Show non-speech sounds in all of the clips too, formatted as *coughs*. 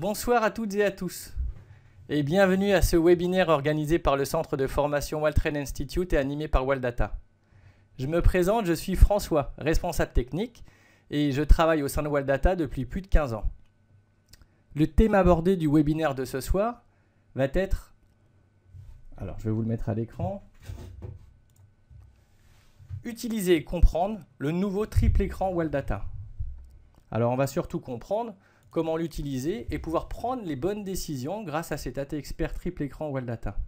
Bonsoir à toutes et à tous et bienvenue à ce webinaire organisé par le centre de formation Waltrain Institute et animé par Waldata. Je me présente, je suis François, responsable technique et je travaille au sein de Waldata depuis plus de 15 ans. Le thème abordé du webinaire de ce soir va être alors je vais vous le mettre à l'écran. Utiliser et comprendre le nouveau triple écran Waldata. Alors on va surtout comprendre comment l'utiliser et pouvoir prendre les bonnes décisions grâce à cet AT Expert triple écran Well Data.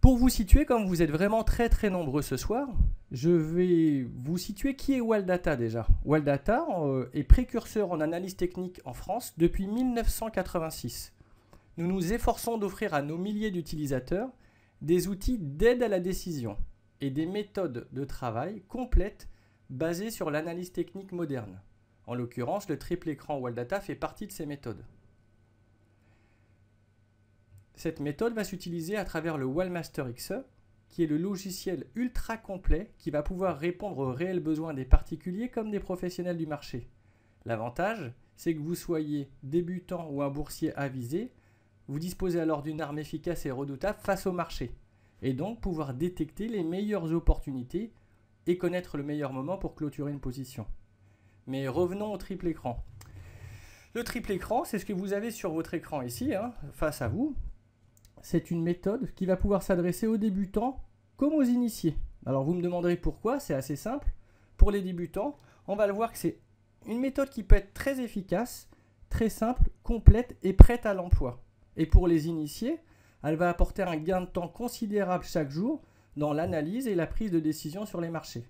Pour vous situer, comme vous êtes vraiment très très nombreux ce soir, je vais vous situer qui est Waldata déjà. Waldata euh, est précurseur en analyse technique en France depuis 1986. Nous nous efforçons d'offrir à nos milliers d'utilisateurs des outils d'aide à la décision et des méthodes de travail complètes basées sur l'analyse technique moderne. En l'occurrence, le triple écran Data fait partie de ces méthodes. Cette méthode va s'utiliser à travers le Wallmaster XE, qui est le logiciel ultra complet qui va pouvoir répondre aux réels besoins des particuliers comme des professionnels du marché. L'avantage, c'est que vous soyez débutant ou un boursier avisé, vous disposez alors d'une arme efficace et redoutable face au marché, et donc pouvoir détecter les meilleures opportunités et connaître le meilleur moment pour clôturer une position. Mais revenons au triple écran. Le triple écran, c'est ce que vous avez sur votre écran ici, hein, face à vous. C'est une méthode qui va pouvoir s'adresser aux débutants comme aux initiés. Alors vous me demanderez pourquoi, c'est assez simple. Pour les débutants, on va le voir que c'est une méthode qui peut être très efficace, très simple, complète et prête à l'emploi. Et pour les initiés, elle va apporter un gain de temps considérable chaque jour dans l'analyse et la prise de décision sur les marchés.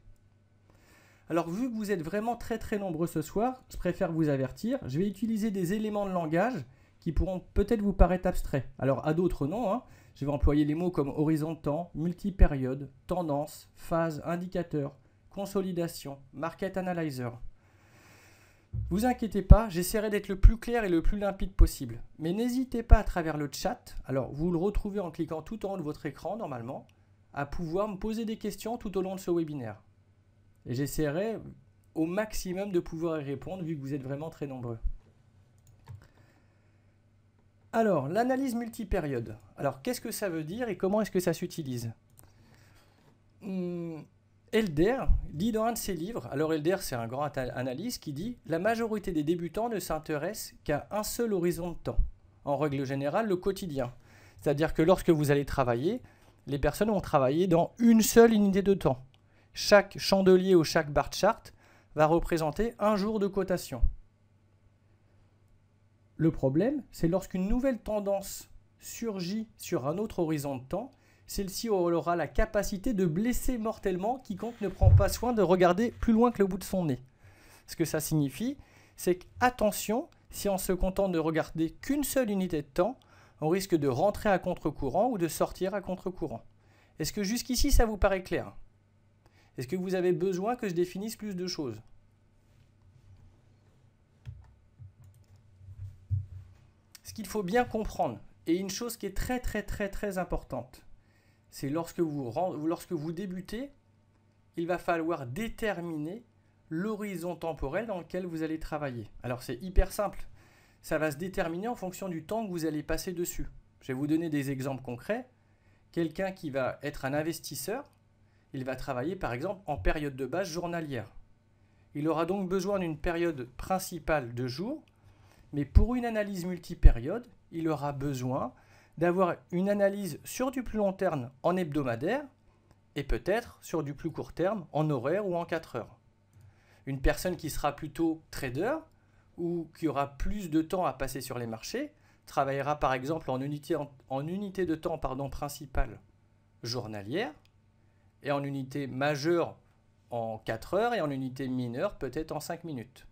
Alors vu que vous êtes vraiment très très nombreux ce soir, je préfère vous avertir, je vais utiliser des éléments de langage qui pourront peut-être vous paraître abstraits. Alors à d'autres non, hein. je vais employer les mots comme horizon de temps, multipériode, tendance, phase, indicateur, consolidation, market analyzer. Vous inquiétez pas, j'essaierai d'être le plus clair et le plus limpide possible. Mais n'hésitez pas à travers le chat, alors vous le retrouvez en cliquant tout en haut de votre écran normalement, à pouvoir me poser des questions tout au long de ce webinaire j'essaierai au maximum de pouvoir y répondre vu que vous êtes vraiment très nombreux. Alors, l'analyse multipériode. Alors, qu'est-ce que ça veut dire et comment est-ce que ça s'utilise hmm, Elder dit dans un de ses livres, alors Elder c'est un grand analyste qui dit La majorité des débutants ne s'intéressent qu'à un seul horizon de temps, en règle générale le quotidien. C'est-à-dire que lorsque vous allez travailler, les personnes vont travailler dans une seule unité de temps. Chaque chandelier ou chaque bar chart va représenter un jour de cotation. Le problème, c'est lorsqu'une nouvelle tendance surgit sur un autre horizon de temps, celle-ci aura la capacité de blesser mortellement quiconque ne prend pas soin de regarder plus loin que le bout de son nez. Ce que ça signifie, c'est qu'attention, si on se contente de regarder qu'une seule unité de temps, on risque de rentrer à contre-courant ou de sortir à contre-courant. Est-ce que jusqu'ici ça vous paraît clair est-ce que vous avez besoin que je définisse plus de choses Ce qu'il faut bien comprendre, et une chose qui est très très très très importante, c'est lorsque vous, lorsque vous débutez, il va falloir déterminer l'horizon temporel dans lequel vous allez travailler. Alors c'est hyper simple, ça va se déterminer en fonction du temps que vous allez passer dessus. Je vais vous donner des exemples concrets. Quelqu'un qui va être un investisseur, il va travailler par exemple en période de base journalière. Il aura donc besoin d'une période principale de jour. mais pour une analyse multipériode, il aura besoin d'avoir une analyse sur du plus long terme en hebdomadaire et peut-être sur du plus court terme en horaire ou en 4 heures. Une personne qui sera plutôt trader ou qui aura plus de temps à passer sur les marchés travaillera par exemple en unité, en unité de temps pardon, principale journalière et en unité majeure en 4 heures et en unité mineure peut-être en 5 minutes.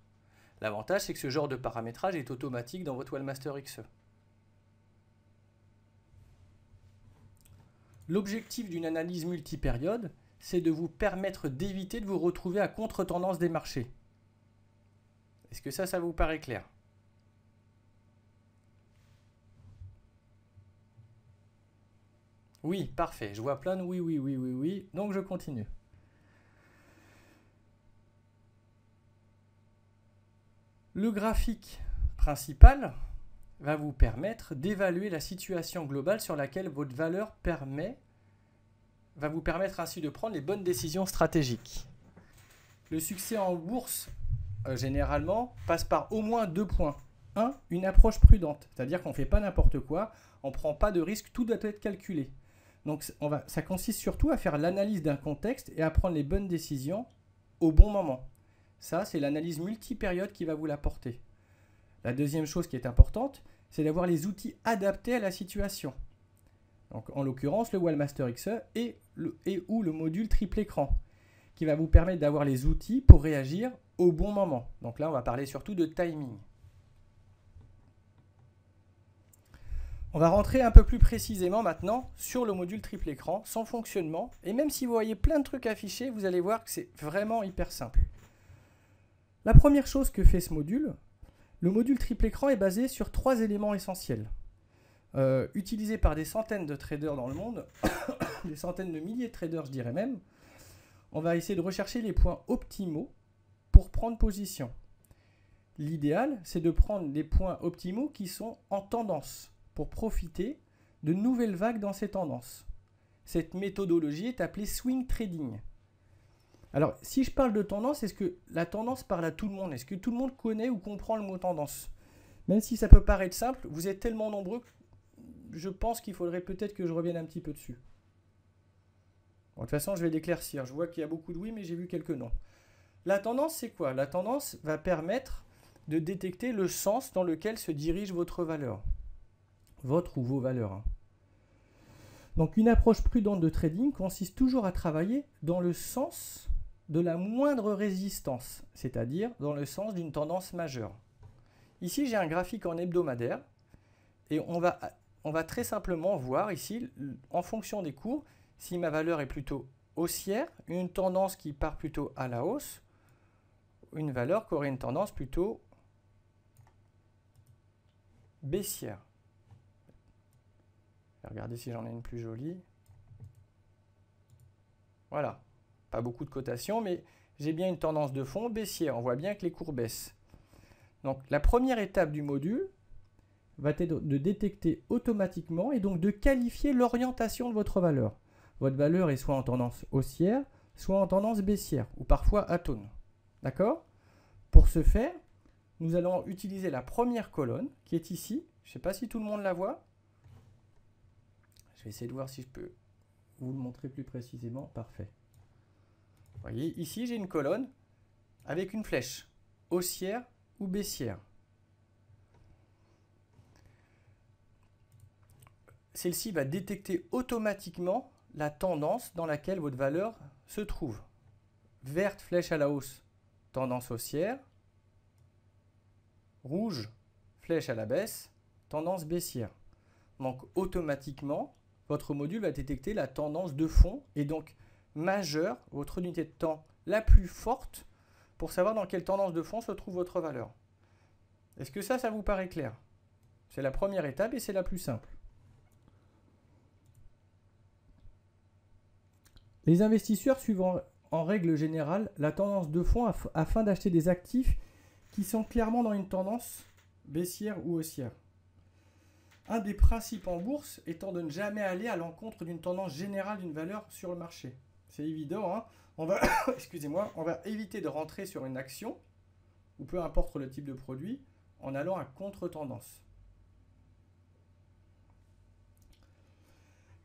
L'avantage, c'est que ce genre de paramétrage est automatique dans votre Wellmaster XE. L'objectif d'une analyse multipériode, c'est de vous permettre d'éviter de vous retrouver à contre-tendance des marchés. Est-ce que ça, ça vous paraît clair Oui, parfait. Je vois plein de oui, oui, oui, oui, oui. Donc je continue. Le graphique principal va vous permettre d'évaluer la situation globale sur laquelle votre valeur permet, va vous permettre ainsi de prendre les bonnes décisions stratégiques. Le succès en bourse, euh, généralement, passe par au moins deux points. Un, une approche prudente, c'est-à-dire qu'on ne fait pas n'importe quoi, on ne prend pas de risque, tout doit être calculé. Donc ça consiste surtout à faire l'analyse d'un contexte et à prendre les bonnes décisions au bon moment. Ça, c'est l'analyse multipériode qui va vous l'apporter. La deuxième chose qui est importante, c'est d'avoir les outils adaptés à la situation. Donc en l'occurrence, le Wallmaster XE et ou le module triple écran qui va vous permettre d'avoir les outils pour réagir au bon moment. Donc là, on va parler surtout de timing. On va rentrer un peu plus précisément maintenant sur le module triple écran, son fonctionnement. Et même si vous voyez plein de trucs affichés, vous allez voir que c'est vraiment hyper simple. La première chose que fait ce module, le module triple écran est basé sur trois éléments essentiels. Utilisé euh, utilisés par des centaines de traders dans le monde, *coughs* des centaines de milliers de traders je dirais même, on va essayer de rechercher les points optimaux pour prendre position. L'idéal, c'est de prendre des points optimaux qui sont en tendance pour profiter de nouvelles vagues dans ces tendances. Cette méthodologie est appelée swing trading. Alors, si je parle de tendance, est-ce que la tendance parle à tout le monde Est-ce que tout le monde connaît ou comprend le mot tendance Même si ça peut paraître simple, vous êtes tellement nombreux que je pense qu'il faudrait peut-être que je revienne un petit peu dessus. de toute façon, je vais l'éclaircir. Je vois qu'il y a beaucoup de oui, mais j'ai vu quelques non. La tendance, c'est quoi La tendance va permettre de détecter le sens dans lequel se dirige votre valeur votre ou vos valeurs. Hein. Donc une approche prudente de trading consiste toujours à travailler dans le sens de la moindre résistance, c'est-à-dire dans le sens d'une tendance majeure. Ici, j'ai un graphique en hebdomadaire et on va, on va très simplement voir ici, en fonction des cours, si ma valeur est plutôt haussière, une tendance qui part plutôt à la hausse, une valeur qui aurait une tendance plutôt baissière. Regardez si j'en ai une plus jolie. Voilà. Pas beaucoup de cotation, mais j'ai bien une tendance de fond baissière. On voit bien que les cours baissent. Donc la première étape du module va être de détecter automatiquement et donc de qualifier l'orientation de votre valeur. Votre valeur est soit en tendance haussière, soit en tendance baissière, ou parfois atone. D'accord Pour ce faire, nous allons utiliser la première colonne qui est ici. Je ne sais pas si tout le monde la voit. Je vais essayer de voir si je peux vous le montrer plus précisément. Parfait. Vous voyez, ici, j'ai une colonne avec une flèche haussière ou baissière. Celle-ci va détecter automatiquement la tendance dans laquelle votre valeur se trouve. Verte, flèche à la hausse, tendance haussière. Rouge, flèche à la baisse, tendance baissière. Donc automatiquement, votre module va détecter la tendance de fond et donc majeure, votre unité de temps la plus forte, pour savoir dans quelle tendance de fond se trouve votre valeur. Est-ce que ça, ça vous paraît clair C'est la première étape et c'est la plus simple. Les investisseurs suivent en, règle générale la tendance de fond afin d'acheter des actifs qui sont clairement dans une tendance baissière ou haussière. Un des principes en bourse étant de ne jamais aller à l'encontre d'une tendance générale d'une valeur sur le marché. C'est évident, hein. on va, *coughs* excusez-moi, on va éviter de rentrer sur une action, ou peu importe le type de produit, en allant à contre-tendance.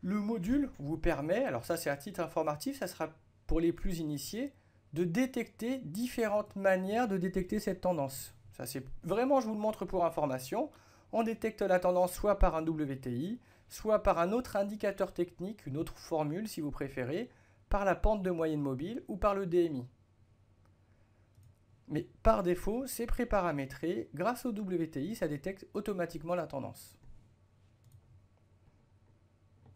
Le module vous permet, alors ça c'est à titre informatif, ça sera pour les plus initiés, de détecter différentes manières de détecter cette tendance. Ça c'est vraiment, je vous le montre pour information on détecte la tendance soit par un WTI, soit par un autre indicateur technique, une autre formule si vous préférez, par la pente de moyenne mobile ou par le DMI. Mais par défaut, c'est préparamétré, grâce au WTI, ça détecte automatiquement la tendance.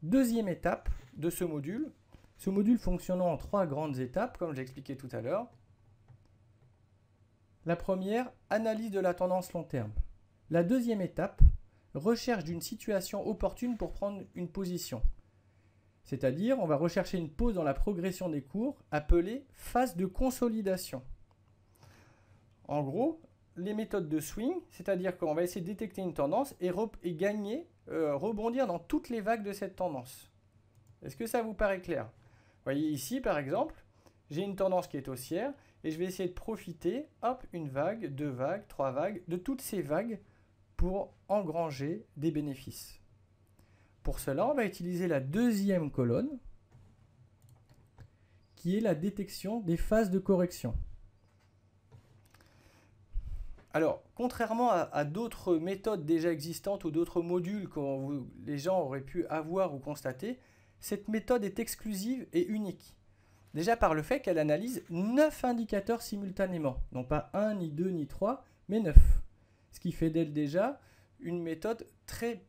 Deuxième étape de ce module, ce module fonctionnant en trois grandes étapes, comme expliqué tout à l'heure. La première, analyse de la tendance long terme. La deuxième étape, recherche d'une situation opportune pour prendre une position. C'est-à-dire, on va rechercher une pause dans la progression des cours appelée phase de consolidation. En gros, les méthodes de swing, c'est-à-dire qu'on va essayer de détecter une tendance et, gagner, euh, rebondir dans toutes les vagues de cette tendance. Est-ce que ça vous paraît clair Vous voyez ici, par exemple, j'ai une tendance qui est haussière et je vais essayer de profiter, hop, une vague, deux vagues, trois vagues, de toutes ces vagues pour engranger des bénéfices. Pour cela, on va utiliser la deuxième colonne, qui est la détection des phases de correction. Alors, contrairement à, d'autres méthodes déjà existantes ou d'autres modules que les gens auraient pu avoir ou constater, cette méthode est exclusive et unique. Déjà par le fait qu'elle analyse 9 indicateurs simultanément, non pas un ni deux ni trois mais neuf ce qui fait d'elle déjà une méthode très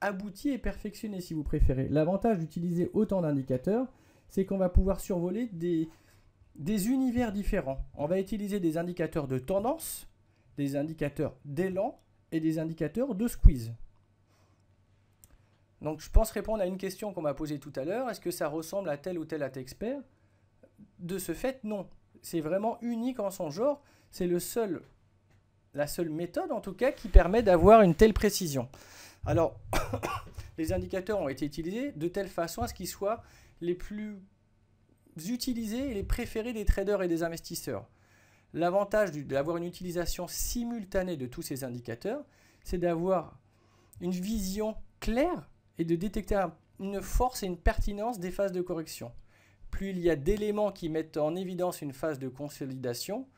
aboutie et perfectionnée si vous préférez. L'avantage d'utiliser autant d'indicateurs, c'est qu'on va pouvoir survoler des, univers différents. On va utiliser des indicateurs de tendance, des indicateurs d'élan et des indicateurs de squeeze. Donc je pense répondre à une question qu'on m'a posée tout à l'heure, est-ce que ça ressemble à tel ou tel at expert De ce fait, non. C'est vraiment unique en son genre, c'est le seul la seule méthode en tout cas qui permet d'avoir une telle précision. Alors, *coughs* les indicateurs ont été utilisés de telle façon à ce qu'ils soient les plus utilisés et les préférés des traders et des investisseurs. L'avantage d'avoir une utilisation simultanée de tous ces indicateurs, c'est d'avoir une vision claire et de détecter une force et une pertinence des phases de correction. Plus il y a d'éléments qui mettent en évidence une phase de consolidation,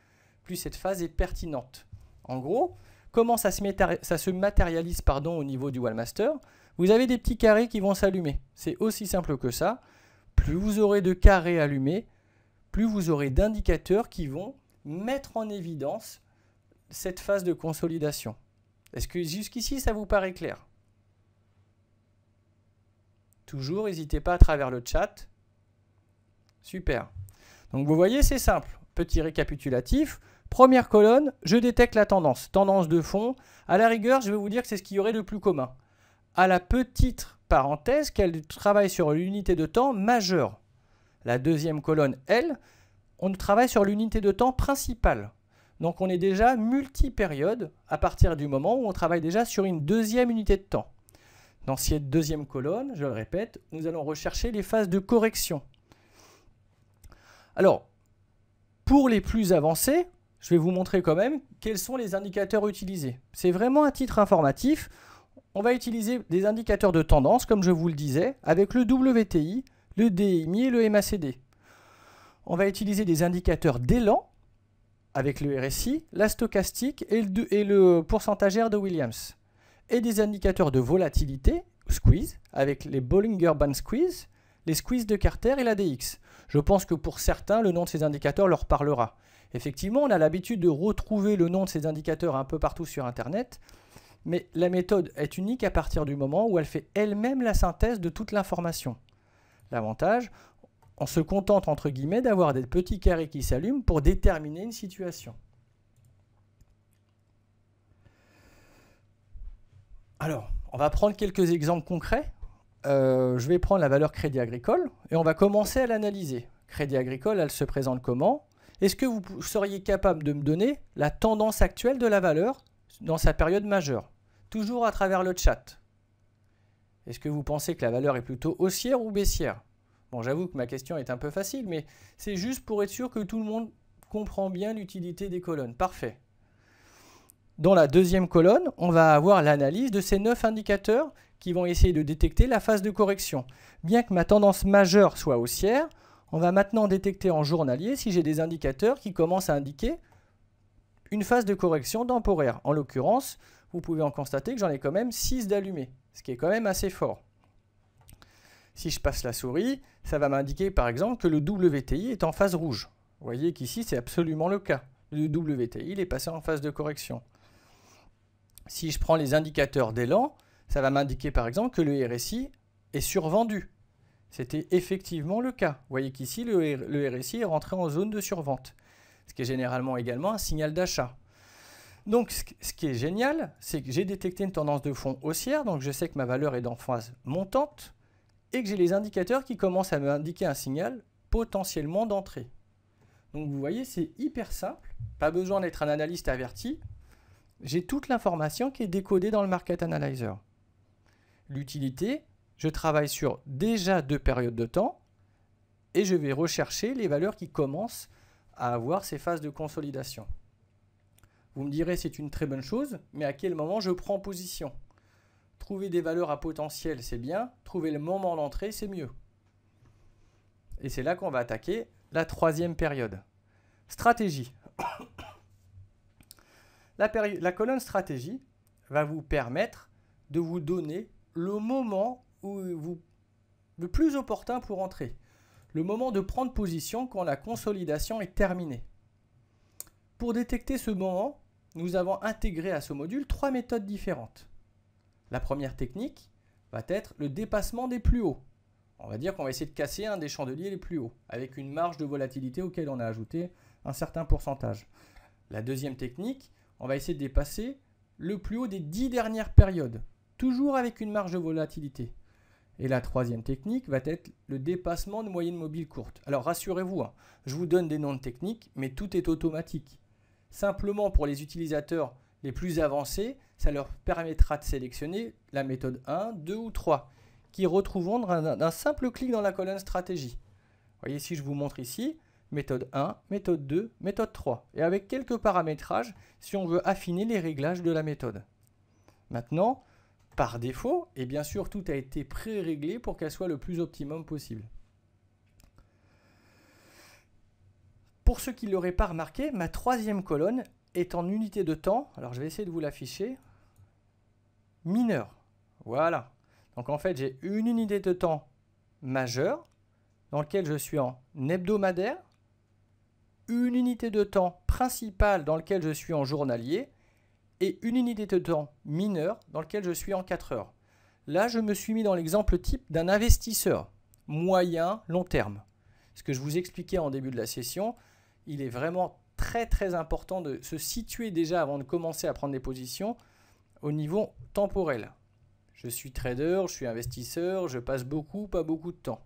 plus cette phase est pertinente en gros, comment ça se, matérialise pardon, au niveau du Wallmaster Vous avez des petits carrés qui vont s'allumer. C'est aussi simple que ça. Plus vous aurez de carrés allumés, plus vous aurez d'indicateurs qui vont mettre en évidence cette phase de consolidation. Est-ce que jusqu'ici ça vous paraît clair Toujours, n'hésitez pas à travers le chat. Super. Donc vous voyez, c'est simple. Petit récapitulatif, Première colonne, je détecte la tendance, tendance de fond. À la rigueur, je vais vous dire que c'est ce qu'il y aurait de plus commun. À la petite parenthèse, qu'elle travaille sur l'unité de temps majeure. La deuxième colonne, elle, on travaille sur l'unité de temps principale. Donc on est déjà multi-période à partir du moment où on travaille déjà sur une deuxième unité de temps. Dans cette deuxième colonne, je le répète, nous allons rechercher les phases de correction. Alors, pour les plus avancés, je vais vous montrer quand même quels sont les indicateurs utilisés. C'est vraiment à titre informatif. On va utiliser des indicateurs de tendance, comme je vous le disais, avec le WTI, le DMI et le MACD. On va utiliser des indicateurs d'élan, avec le RSI, la stochastique et le, et pourcentagère de Williams. Et des indicateurs de volatilité, squeeze, avec les Bollinger Band Squeeze, les Squeeze de Carter et la DX. Je pense que pour certains, le nom de ces indicateurs leur parlera. Effectivement, on a l'habitude de retrouver le nom de ces indicateurs un peu partout sur Internet, mais la méthode est unique à partir du moment où elle fait elle-même la synthèse de toute l'information. L'avantage, on se contente entre guillemets d'avoir des petits carrés qui s'allument pour déterminer une situation. Alors, on va prendre quelques exemples concrets. Euh, je vais prendre la valeur crédit agricole et on va commencer à l'analyser. Crédit agricole, elle se présente comment est-ce que vous seriez capable de me donner la tendance actuelle de la valeur dans sa période majeure Toujours à travers le chat. Est-ce que vous pensez que la valeur est plutôt haussière ou baissière Bon, j'avoue que ma question est un peu facile, mais c'est juste pour être sûr que tout le monde comprend bien l'utilité des colonnes. Parfait. Dans la deuxième colonne, on va avoir l'analyse de ces neuf indicateurs qui vont essayer de détecter la phase de correction. Bien que ma tendance majeure soit haussière, on va maintenant détecter en journalier si j'ai des indicateurs qui commencent à indiquer une phase de correction temporaire. En l'occurrence, vous pouvez en constater que j'en ai quand même 6 d'allumés, ce qui est quand même assez fort. Si je passe la souris, ça va m'indiquer par exemple que le WTI est en phase rouge. Vous voyez qu'ici, c'est absolument le cas. Le WTI, est passé en phase de correction. Si je prends les indicateurs d'élan, ça va m'indiquer par exemple que le RSI est survendu. C'était effectivement le cas. Vous voyez qu'ici, le RSI est rentré en zone de survente, ce qui est généralement également un signal d'achat. Donc, ce qui est génial, c'est que j'ai détecté une tendance de fond haussière, donc je sais que ma valeur est dans phase montante et que j'ai les indicateurs qui commencent à me indiquer un signal potentiellement d'entrée. Donc, vous voyez, c'est hyper simple. Pas besoin d'être un analyste averti. J'ai toute l'information qui est décodée dans le Market Analyzer. L'utilité, je travaille sur déjà deux périodes de temps et je vais rechercher les valeurs qui commencent à avoir ces phases de consolidation. Vous me direz c'est une très bonne chose, mais à quel moment je prends position Trouver des valeurs à potentiel, c'est bien, trouver le moment d'entrée, c'est mieux. Et c'est là qu'on va attaquer la troisième période. Stratégie. *coughs* la, la colonne stratégie va vous permettre de vous donner le moment le plus opportun pour entrer. Le moment de prendre position quand la consolidation est terminée. Pour détecter ce moment, nous avons intégré à ce module trois méthodes différentes. La première technique va être le dépassement des plus hauts. On va dire qu'on va essayer de casser un des chandeliers les plus hauts, avec une marge de volatilité auquel on a ajouté un certain pourcentage. La deuxième technique, on va essayer de dépasser le plus haut des dix dernières périodes, toujours avec une marge de volatilité. Et la troisième technique va être le dépassement de moyenne mobile courte. Alors rassurez-vous, hein, je vous donne des noms de techniques, mais tout est automatique. Simplement pour les utilisateurs les plus avancés, ça leur permettra de sélectionner la méthode 1, 2 ou 3, qui retrouveront d'un simple clic dans la colonne stratégie. Vous voyez, si je vous montre ici, méthode 1, méthode 2, méthode 3, et avec quelques paramétrages si on veut affiner les réglages de la méthode. Maintenant, par défaut. Et bien sûr, tout a été pré-réglé pour qu'elle soit le plus optimum possible. Pour ceux qui ne l'auraient pas remarqué, ma troisième colonne est en unité de temps. Alors, je vais essayer de vous l'afficher. Mineur. Voilà. Donc, en fait, j'ai une unité de temps majeure dans laquelle je suis en hebdomadaire, une unité de temps principale dans laquelle je suis en journalier, et une unité de temps mineure dans lequel je suis en 4 heures. Là, je me suis mis dans l'exemple type d'un investisseur moyen, long terme. Ce que je vous expliquais en début de la session, il est vraiment très très important de se situer déjà avant de commencer à prendre des positions au niveau temporel. Je suis trader, je suis investisseur, je passe beaucoup, pas beaucoup de temps.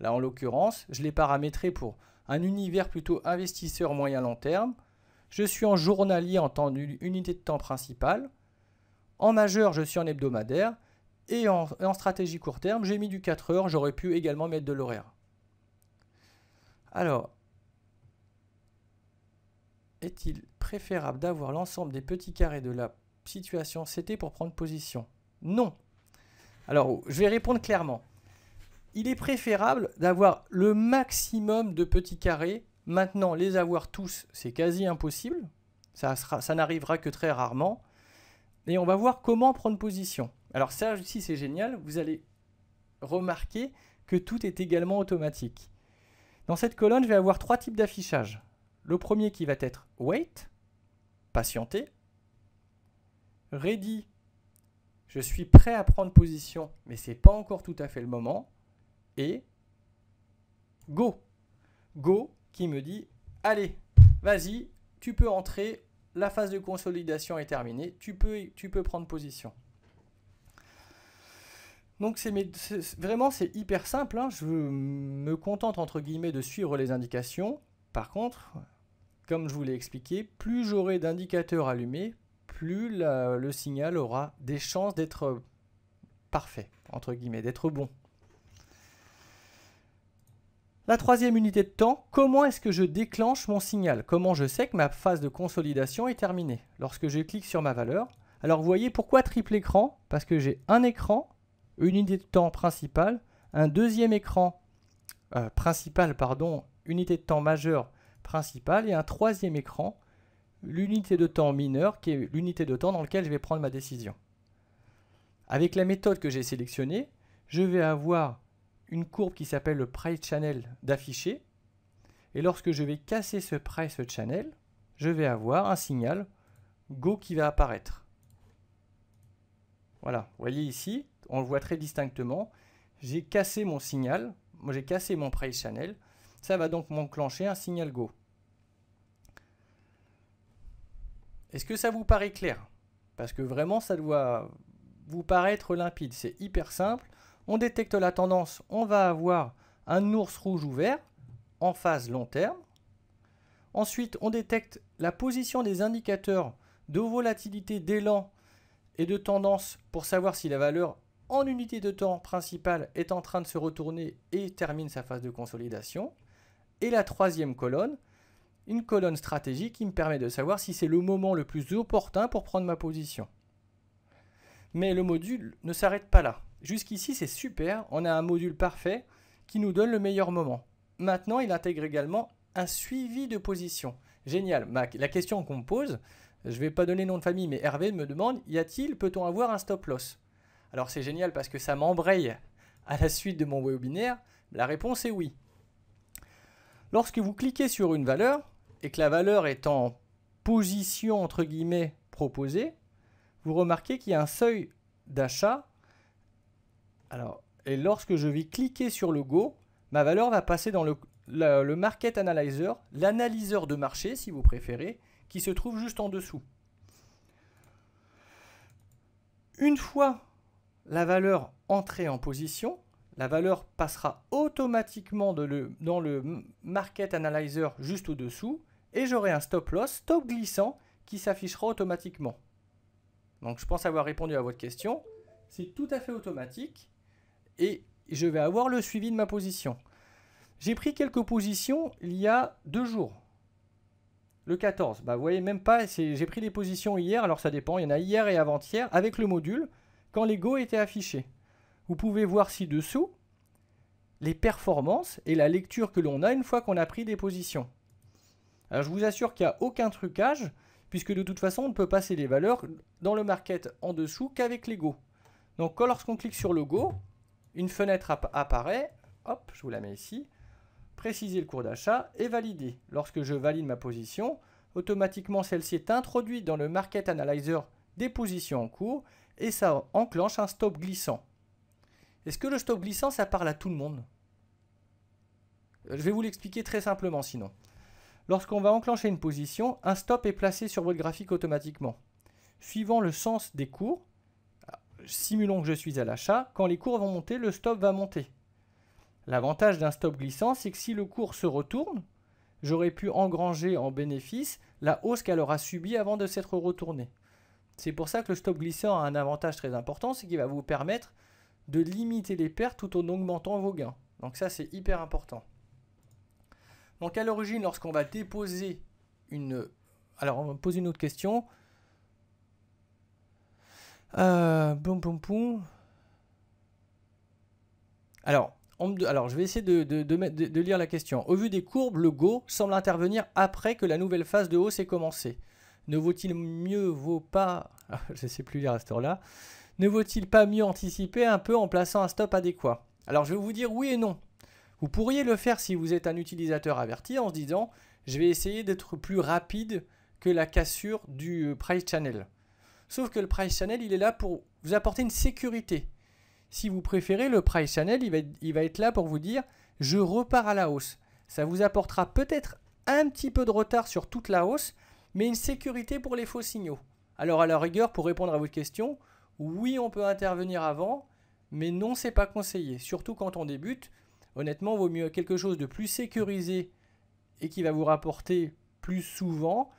Là, en l'occurrence, je l'ai paramétré pour un univers plutôt investisseur moyen long terme je suis en journalier en temps, unité de temps principale. En majeur, je suis en hebdomadaire. Et en, en stratégie court terme, j'ai mis du 4 heures. J'aurais pu également mettre de l'horaire. Alors, est-il préférable d'avoir l'ensemble des petits carrés de la situation CT pour prendre position Non. Alors, je vais répondre clairement. Il est préférable d'avoir le maximum de petits carrés Maintenant, les avoir tous, c'est quasi impossible. Ça, n'arrivera que très rarement. Et on va voir comment prendre position. Alors ça aussi, c'est génial. Vous allez remarquer que tout est également automatique. Dans cette colonne, je vais avoir trois types d'affichage. Le premier qui va être wait, patienter. Ready, je suis prêt à prendre position, mais ce n'est pas encore tout à fait le moment. Et go. Go, qui me dit Allez, vas-y, tu peux entrer, la phase de consolidation est terminée, tu peux, tu peux prendre position. Donc c'est vraiment c'est hyper simple, hein. je me contente entre guillemets de suivre les indications. Par contre, comme je vous l'ai expliqué, plus j'aurai d'indicateurs allumés, plus le signal aura des chances d'être parfait, entre guillemets, d'être bon. La troisième unité de temps, comment est-ce que je déclenche mon signal Comment je sais que ma phase de consolidation est terminée Lorsque je clique sur ma valeur, alors vous voyez pourquoi triple écran Parce que j'ai un écran, une unité de temps principale, un deuxième écran euh, principal, pardon, unité de temps majeure principale, et un troisième écran, l'unité de temps mineure, qui est l'unité de temps dans laquelle je vais prendre ma décision. Avec la méthode que j'ai sélectionnée, je vais avoir une courbe qui s'appelle le price channel d'afficher. Et lorsque je vais casser ce price channel, je vais avoir un signal Go qui va apparaître. Voilà, vous voyez ici, on le voit très distinctement, j'ai cassé mon signal, moi j'ai cassé mon price channel, ça va donc m'enclencher un signal Go. Est-ce que ça vous paraît clair Parce que vraiment, ça doit vous paraître limpide. C'est hyper simple. On détecte la tendance, on va avoir un ours rouge ouvert en phase long terme. Ensuite, on détecte la position des indicateurs de volatilité, d'élan et de tendance pour savoir si la valeur en unité de temps principale est en train de se retourner et termine sa phase de consolidation. Et la troisième colonne, une colonne stratégique qui me permet de savoir si c'est le moment le plus opportun pour prendre ma position. Mais le module ne s'arrête pas là. Jusqu'ici, c'est super, on a un module parfait qui nous donne le meilleur moment. Maintenant, il intègre également un suivi de position. Génial. la question qu'on me pose, je ne vais pas donner nom de famille, mais Hervé me demande, y a-t-il, peut-on avoir un stop loss Alors c'est génial parce que ça m'embraye à la suite de mon webinaire. La réponse est oui. Lorsque vous cliquez sur une valeur et que la valeur est en position entre guillemets proposée, vous remarquez qu'il y a un seuil d'achat alors, et lorsque je vais cliquer sur le Go, ma valeur va passer dans le, Market Analyzer, l'analyseur de marché, si vous préférez, qui se trouve juste en dessous. Une fois la valeur entrée en position, la valeur passera automatiquement dans le Market Analyzer juste au-dessous et j'aurai un stop loss, stop glissant, qui s'affichera automatiquement. Donc je pense avoir répondu à votre question. C'est tout à fait automatique et je vais avoir le suivi de ma position. J'ai pris quelques positions il y a deux jours. Le 14, bah, vous voyez même pas, j'ai pris des positions hier, alors ça dépend, il y en a hier et avant-hier, avec le module, quand les go étaient affichés. Vous pouvez voir ci-dessous les performances et la lecture que l'on a une fois qu'on a pris des positions. Alors je vous assure qu'il n'y a aucun trucage, puisque de toute façon on ne peut passer les valeurs dans le market en dessous qu'avec les go. Donc lorsqu'on clique sur le go, une fenêtre apparaît, hop, je vous la mets ici, préciser le cours d'achat et valider. Lorsque je valide ma position, automatiquement celle-ci est introduite dans le Market Analyzer des positions en cours et ça enclenche un stop glissant. Est-ce que le stop glissant, ça parle à tout le monde Je vais vous l'expliquer très simplement sinon. Lorsqu'on va enclencher une position, un stop est placé sur votre graphique automatiquement. Suivant le sens des cours, simulons que je suis à l'achat, quand les cours vont monter, le stop va monter. L'avantage d'un stop glissant, c'est que si le cours se retourne, j'aurais pu engranger en bénéfice la hausse qu'elle aura subie avant de s'être retournée. C'est pour ça que le stop glissant a un avantage très important, c'est qu'il va vous permettre de limiter les pertes tout en augmentant vos gains. Donc ça, c'est hyper important. Donc à l'origine, lorsqu'on va déposer une... Alors on va me poser une autre question. Euh, alors, alors, je vais essayer de, lire la question. Au vu des courbes, le go semble intervenir après que la nouvelle phase de hausse ait commencé. Ne vaut-il mieux vaut pas... *laughs* je ne sais plus lire là Ne vaut-il pas mieux anticiper un peu en plaçant un stop adéquat Alors, je vais vous dire oui et non. Vous pourriez le faire si vous êtes un utilisateur averti en se disant je vais essayer d'être plus rapide que la cassure du euh, price channel. Sauf que le price channel, il est là pour vous apporter une sécurité. Si vous préférez, le price channel, il va, va être là pour vous dire je repars à la hausse. Ça vous apportera peut-être un petit peu de retard sur toute la hausse, mais une sécurité pour les faux signaux. Alors à la rigueur, pour répondre à votre question, oui, on peut intervenir avant, mais non, c'est pas conseillé. Surtout quand on débute, honnêtement, il vaut mieux quelque chose de plus sécurisé et qui va vous rapporter plus souvent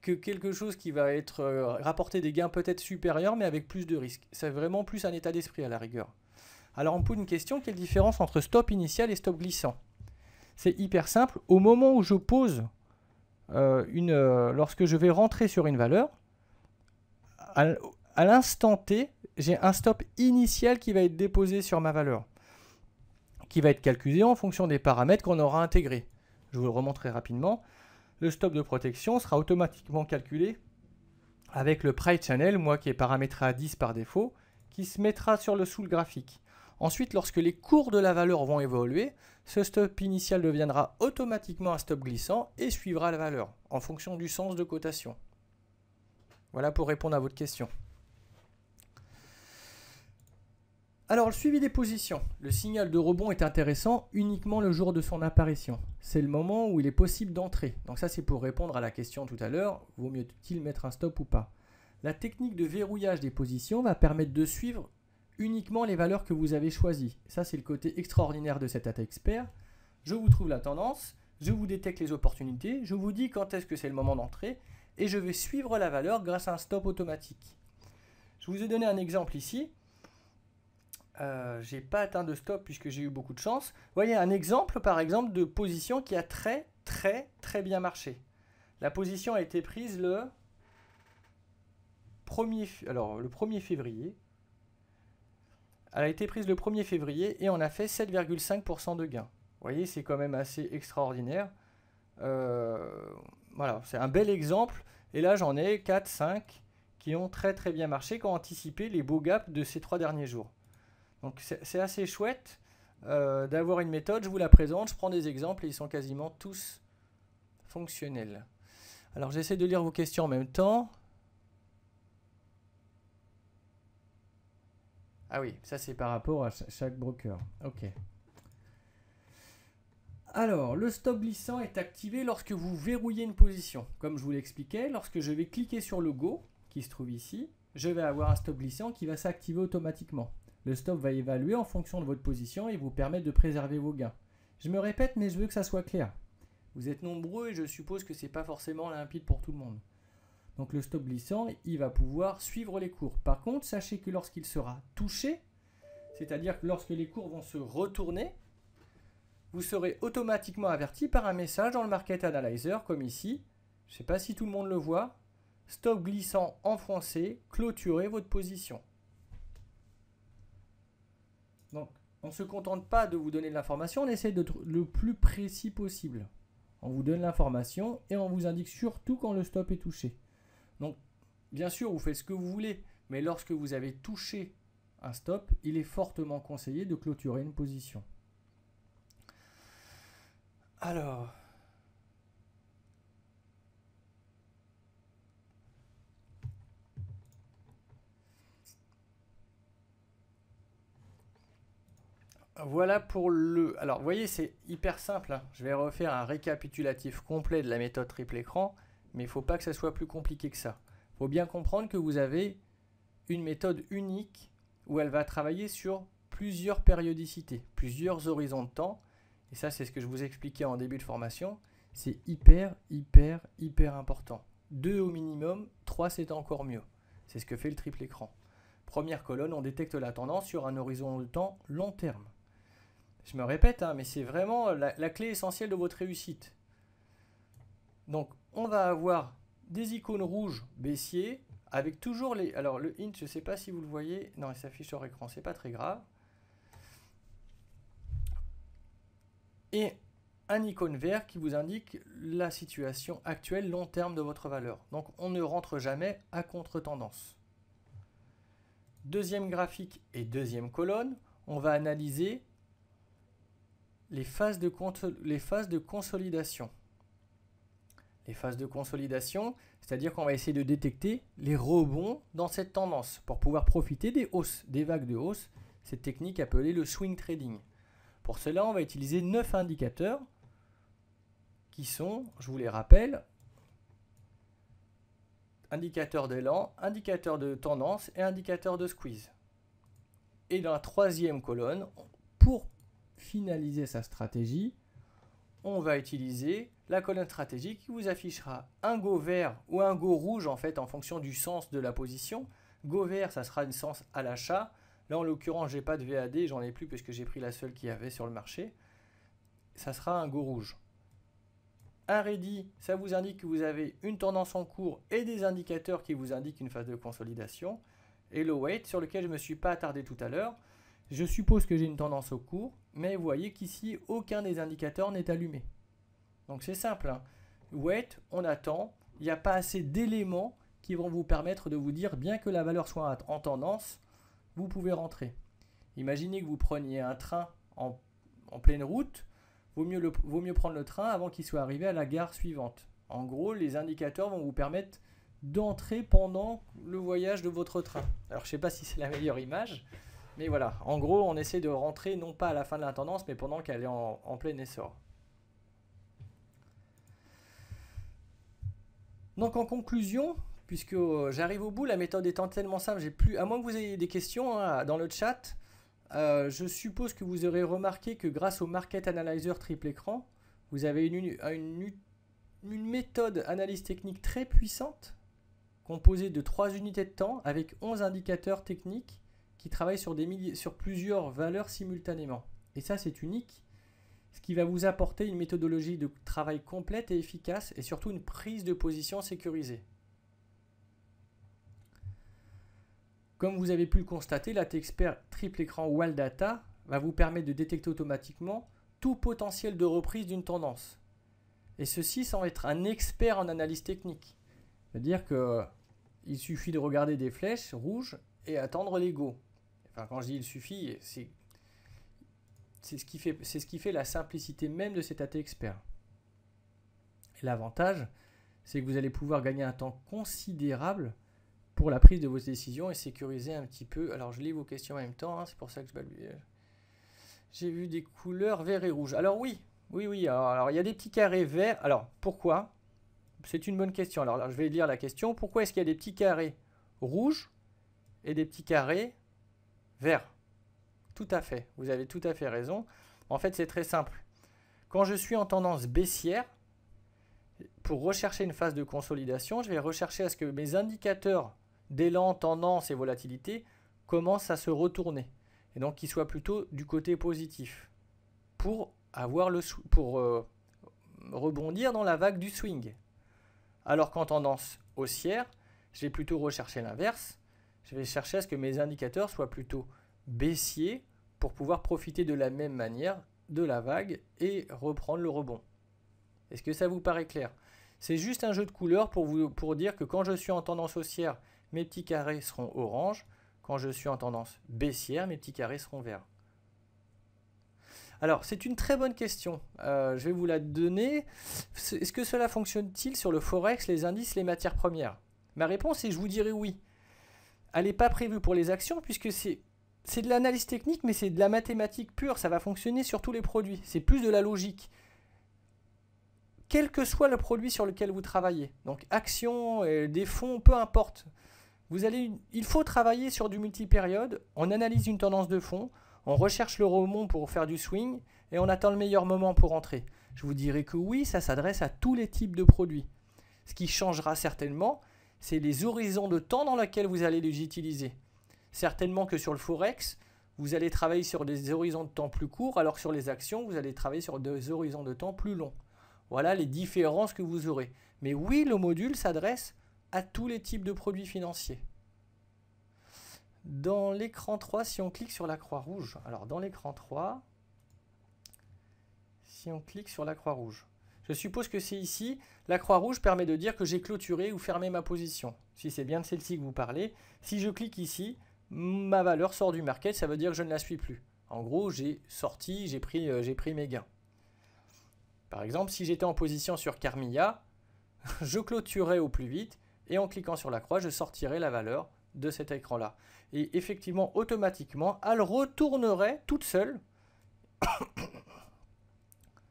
que quelque chose qui va être euh, rapporter des gains peut-être supérieurs, mais avec plus de risques. C'est vraiment plus un état d'esprit à la rigueur. Alors on pose une question, quelle différence entre stop initial et stop glissant C'est hyper simple. Au moment où je pose euh, une, euh, lorsque je vais rentrer sur une valeur, à, l'instant T, j'ai un stop initial qui va être déposé sur ma valeur, qui va être calculé en fonction des paramètres qu'on aura intégrés. Je vous le très rapidement le stop de protection sera automatiquement calculé avec le Pride Channel, moi qui est paramétré à 10 par défaut, qui se mettra sur le sous le graphique. Ensuite, lorsque les cours de la valeur vont évoluer, ce stop initial deviendra automatiquement un stop glissant et suivra la valeur en fonction du sens de cotation. Voilà pour répondre à votre question. Alors, le suivi des positions. Le signal de rebond est intéressant uniquement le jour de son apparition. C'est le moment où il est possible d'entrer. Donc ça, c'est pour répondre à la question tout à l'heure, vaut mieux-il mettre un stop ou pas La technique de verrouillage des positions va permettre de suivre uniquement les valeurs que vous avez choisies. Ça, c'est le côté extraordinaire de cet data expert. Je vous trouve la tendance, je vous détecte les opportunités, je vous dis quand est-ce que c'est le moment d'entrer, et je vais suivre la valeur grâce à un stop automatique. Je vous ai donné un exemple ici. Euh, j'ai pas atteint de stop puisque j'ai eu beaucoup de chance. Vous voyez un exemple par exemple de position qui a très très très bien marché. La position a été prise le 1er, alors, le 1 février. Elle a été prise le 1er février et on a fait 7,5% de gains. Vous voyez, c'est quand même assez extraordinaire. Euh, voilà, c'est un bel exemple. Et là, j'en ai 4, 5 qui ont très très bien marché, qui ont anticipé les beaux gaps de ces trois derniers jours. Donc c'est assez chouette euh, d'avoir une méthode, je vous la présente, je prends des exemples et ils sont quasiment tous fonctionnels. Alors j'essaie de lire vos questions en même temps. Ah oui, ça c'est par rapport à chaque broker. Ok. Alors, le stop glissant est activé lorsque vous verrouillez une position. Comme je vous l'expliquais, lorsque je vais cliquer sur le Go, qui se trouve ici, je vais avoir un stop glissant qui va s'activer automatiquement. Le stop va évaluer en fonction de votre position et vous permettre de préserver vos gains. Je me répète, mais je veux que ça soit clair. Vous êtes nombreux et je suppose que ce n'est pas forcément limpide pour tout le monde. Donc le stop glissant, il va pouvoir suivre les cours. Par contre, sachez que lorsqu'il sera touché, c'est-à-dire que lorsque les cours vont se retourner, vous serez automatiquement averti par un message dans le Market Analyzer, comme ici. Je ne sais pas si tout le monde le voit. Stop glissant en français, clôturez votre position. on ne se contente pas de vous donner de l'information, on essaie d'être le plus précis possible. On vous donne l'information et on vous indique surtout quand le stop est touché. Donc, bien sûr, vous faites ce que vous voulez, mais lorsque vous avez touché un stop, il est fortement conseillé de clôturer une position. Alors, Voilà pour le... Alors, vous voyez, c'est hyper simple. Hein. Je vais refaire un récapitulatif complet de la méthode triple écran, mais il ne faut pas que ça soit plus compliqué que ça. Il faut bien comprendre que vous avez une méthode unique où elle va travailler sur plusieurs périodicités, plusieurs horizons de temps. Et ça, c'est ce que je vous expliquais en début de formation. C'est hyper, hyper, hyper important. Deux au minimum, trois c'est encore mieux. C'est ce que fait le triple écran. Première colonne, on détecte la tendance sur un horizon de temps long terme je me répète, hein, mais c'est vraiment euh, la, clé essentielle de votre réussite. Donc, on va avoir des icônes rouges baissiers avec toujours les. Alors, le int, je ne sais pas si vous le voyez. Non, il s'affiche sur écran, c'est pas très grave. Et un icône vert qui vous indique la situation actuelle long terme de votre valeur. Donc, on ne rentre jamais à contre-tendance. Deuxième graphique et deuxième colonne, on va analyser les phases de, les phases de consolidation. Les phases de consolidation, c'est-à-dire qu'on va essayer de détecter les rebonds dans cette tendance pour pouvoir profiter des hausses, des vagues de hausse, cette technique appelée le swing trading. Pour cela, on va utiliser 9 indicateurs qui sont, je vous les rappelle, indicateur d'élan, indicateur de tendance et indicateur de squeeze. Et dans la troisième colonne, pour finaliser sa stratégie, on va utiliser la colonne stratégique qui vous affichera un go vert ou un go rouge en fait en fonction du sens de la position. Go vert, ça sera un sens à l'achat. Là en l'occurrence, j'ai pas de VAD, j'en ai plus puisque j'ai pris la seule qu'il y avait sur le marché. Ça sera un go rouge. Un ready, ça vous indique que vous avez une tendance en cours et des indicateurs qui vous indiquent une phase de consolidation. Et le weight sur lequel je ne me suis pas attardé tout à l'heure, je suppose que j'ai une tendance au cours, mais vous voyez qu'ici, aucun des indicateurs n'est allumé. Donc c'est simple. Hein. Wait, on attend. Il n'y a pas assez d'éléments qui vont vous permettre de vous dire, bien que la valeur soit en tendance, vous pouvez rentrer. Imaginez que vous preniez un train en, pleine route. Vaut mieux, vaut mieux prendre le train avant qu'il soit arrivé à la gare suivante. En gros, les indicateurs vont vous permettre d'entrer pendant le voyage de votre train. Alors, je ne sais pas si c'est la meilleure image, mais voilà, en gros, on essaie de rentrer non pas à la fin de la tendance, mais pendant qu'elle est en, plein essor. Donc en conclusion, puisque euh, j'arrive au bout, la méthode étant tellement simple, j'ai plus, à moins que vous ayez des questions hein, dans le chat, euh, je suppose que vous aurez remarqué que grâce au Market Analyzer triple écran, vous avez une, une méthode analyse technique très puissante, composée de 3 unités de temps avec 11 indicateurs techniques qui travaille sur, des sur plusieurs valeurs simultanément. Et ça, c'est unique, ce qui va vous apporter une méthodologie de travail complète et efficace et surtout une prise de position sécurisée. Comme vous avez pu le constater, la T-Expert triple écran Wall Data va vous permettre de détecter automatiquement tout potentiel de reprise d'une tendance. Et ceci sans être un expert en analyse technique. C'est-à-dire qu'il euh, suffit de regarder des flèches rouges et attendre l'ego. Enfin, quand je dis il suffit, c'est ce, qui fait, la simplicité même de cet AT expert. l'avantage, c'est que vous allez pouvoir gagner un temps considérable pour la prise de vos décisions et sécuriser un petit peu. Alors, je lis vos questions en même temps, hein, c'est pour ça que je J'ai vu des couleurs vert et rouge. Alors, oui, oui, oui. Alors, il y a des petits carrés verts. Alors, pourquoi C'est une bonne question. alors, je vais lire la question. Pourquoi est-ce qu'il y a des petits carrés rouges et des petits carrés vert. Tout à fait, vous avez tout à fait raison. En fait, c'est très simple. Quand je suis en tendance baissière, pour rechercher une phase de consolidation, je vais rechercher à ce que mes indicateurs d'élan, tendance et volatilité commencent à se retourner. Et donc qu'ils soient plutôt du côté positif pour, avoir le, pour euh, rebondir dans la vague du swing. Alors qu'en tendance haussière, j'ai plutôt recherché l'inverse je vais chercher à ce que mes indicateurs soient plutôt baissiers pour pouvoir profiter de la même manière de la vague et reprendre le rebond. Est-ce que ça vous paraît clair C'est juste un jeu de couleurs pour, vous, pour dire que quand je suis en tendance haussière, mes petits carrés seront orange. Quand je suis en tendance baissière, mes petits carrés seront verts. Alors, c'est une très bonne question. Euh, je vais vous la donner. Est-ce que cela fonctionne-t-il sur le forex, les indices, les matières premières Ma réponse est je vous dirai oui elle n'est pas prévue pour les actions puisque c'est c'est de l'analyse technique, mais c'est de la mathématique pure. Ça va fonctionner sur tous les produits. C'est plus de la logique. Quel que soit le produit sur lequel vous travaillez, donc actions, euh, des fonds, peu importe, vous allez, il faut travailler sur du multi-période. On analyse une tendance de fond, on recherche le remont pour faire du swing et on attend le meilleur moment pour entrer. Je vous dirais que oui, ça s'adresse à tous les types de produits. Ce qui changera certainement, c'est les horizons de temps dans lesquels vous allez les utiliser. Certainement que sur le forex, vous allez travailler sur des horizons de temps plus courts, alors sur les actions, vous allez travailler sur des horizons de temps plus longs. Voilà les différences que vous aurez. Mais oui, le module s'adresse à tous les types de produits financiers. Dans l'écran 3, si on clique sur la croix rouge, alors dans l'écran 3, si on clique sur la croix rouge, je suppose que c'est ici. La croix rouge permet de dire que j'ai clôturé ou fermé ma position. Si c'est bien de celle-ci que vous parlez. Si je clique ici, ma valeur sort du market, ça veut dire que je ne la suis plus. En gros, j'ai sorti, j'ai pris, euh, pris mes gains. Par exemple, si j'étais en position sur Carmilla, *laughs* je clôturerais au plus vite et en cliquant sur la croix, je sortirais la valeur de cet écran-là. Et effectivement, automatiquement, elle retournerait toute seule, *coughs*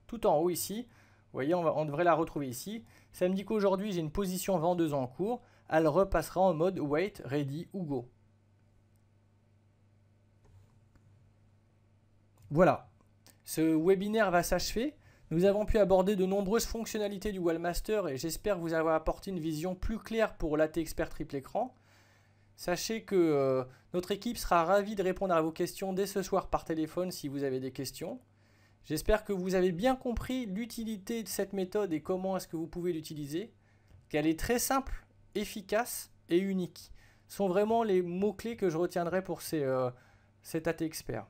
tout en haut ici, vous voyez, on, devrait la retrouver ici. Ça me dit qu'aujourd'hui, j'ai une position vendeuse en cours. Elle repassera en mode wait, ready ou go. Voilà. Ce webinaire va s'achever. Nous avons pu aborder de nombreuses fonctionnalités du Wallmaster et j'espère vous avoir apporté une vision plus claire pour l'AT Expert Triple Écran. Sachez que euh, notre équipe sera ravie de répondre à vos questions dès ce soir par téléphone si vous avez des questions. J'espère que vous avez bien compris l'utilité de cette méthode et comment est-ce que vous pouvez l'utiliser, qu'elle est très simple, efficace et unique. Ce sont vraiment les mots-clés que je retiendrai pour ces, euh, cet AT Expert.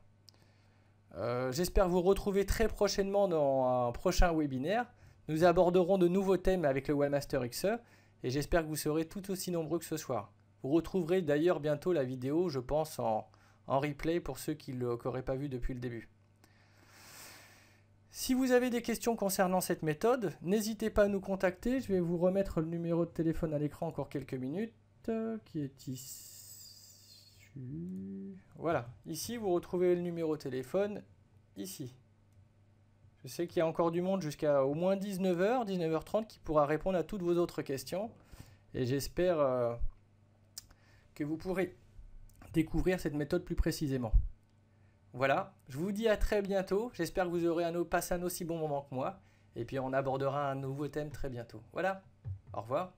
Euh, j'espère vous retrouver très prochainement dans un prochain webinaire. Nous aborderons de nouveaux thèmes avec le Webmaster XE et j'espère que vous serez tout aussi nombreux que ce soir. Vous retrouverez d'ailleurs bientôt la vidéo, je pense, en, replay pour ceux qui ne l'auraient pas vu depuis le début. Si vous avez des questions concernant cette méthode, n'hésitez pas à nous contacter. Je vais vous remettre le numéro de téléphone à l'écran encore quelques minutes, euh, qui est ici. Voilà, ici vous retrouvez le numéro de téléphone, ici. Je sais qu'il y a encore du monde jusqu'à au moins 19h, 19h30 qui pourra répondre à toutes vos autres questions. Et j'espère euh, que vous pourrez découvrir cette méthode plus précisément. Voilà, je vous dis à très bientôt. J'espère que vous aurez un, passé un aussi bon moment que moi. Et puis on abordera un nouveau thème très bientôt. Voilà, au revoir.